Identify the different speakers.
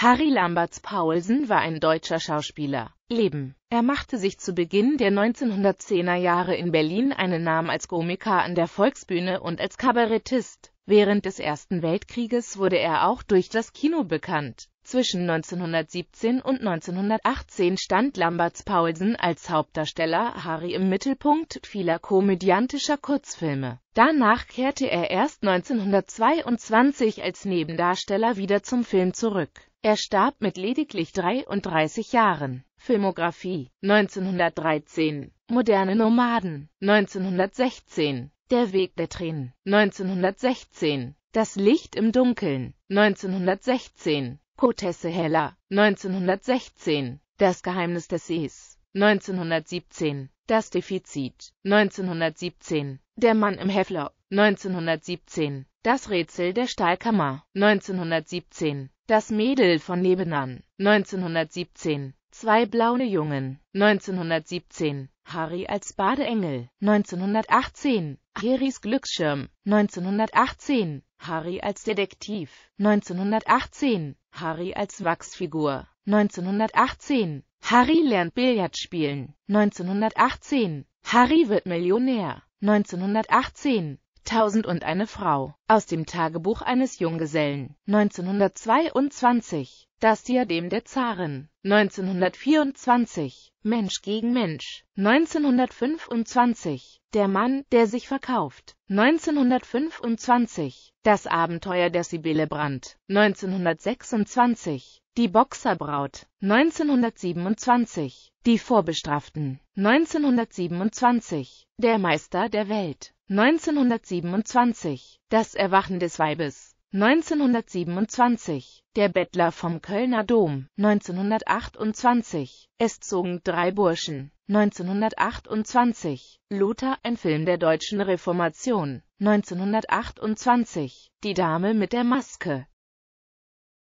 Speaker 1: Harry Lamberts Paulsen war ein deutscher Schauspieler. Leben. Er machte sich zu Beginn der 1910er Jahre in Berlin einen Namen als Komiker an der Volksbühne und als Kabarettist. Während des Ersten Weltkrieges wurde er auch durch das Kino bekannt. Zwischen 1917 und 1918 stand Lamberts Paulsen als Hauptdarsteller Harry im Mittelpunkt vieler komödiantischer Kurzfilme. Danach kehrte er erst 1922 als Nebendarsteller wieder zum Film zurück. Er starb mit lediglich 33 Jahren. Filmografie 1913 Moderne Nomaden 1916 Der Weg der Tränen 1916 Das Licht im Dunkeln 1916 Potesse Heller, 1916, Das Geheimnis des Sees, 1917, Das Defizit, 1917, Der Mann im Heffler, 1917, Das Rätsel der Stahlkammer, 1917, Das Mädel von Lebanon, 1917, Zwei blaue Jungen, 1917, Harry als Badeengel 1918, Harrys Glücksschirm 1918, Harry als Detektiv 1918, Harry als Wachsfigur 1918, Harry lernt Billard spielen 1918, Harry wird Millionär 1918, und eine Frau aus dem Tagebuch eines Junggesellen 1922 Das Diadem der Zaren 1924 Mensch gegen Mensch 1925 Der Mann, der sich verkauft 1925 Das Abenteuer der Sibylle Brandt 1926 Die Boxerbraut 1927 Die Vorbestraften 1927 Der Meister der Welt 1927 Das Erwachen des Weibes 1927 Der Bettler vom Kölner Dom 1928 Es zogen drei Burschen 1928 Luther, ein Film der deutschen Reformation 1928 Die Dame mit der Maske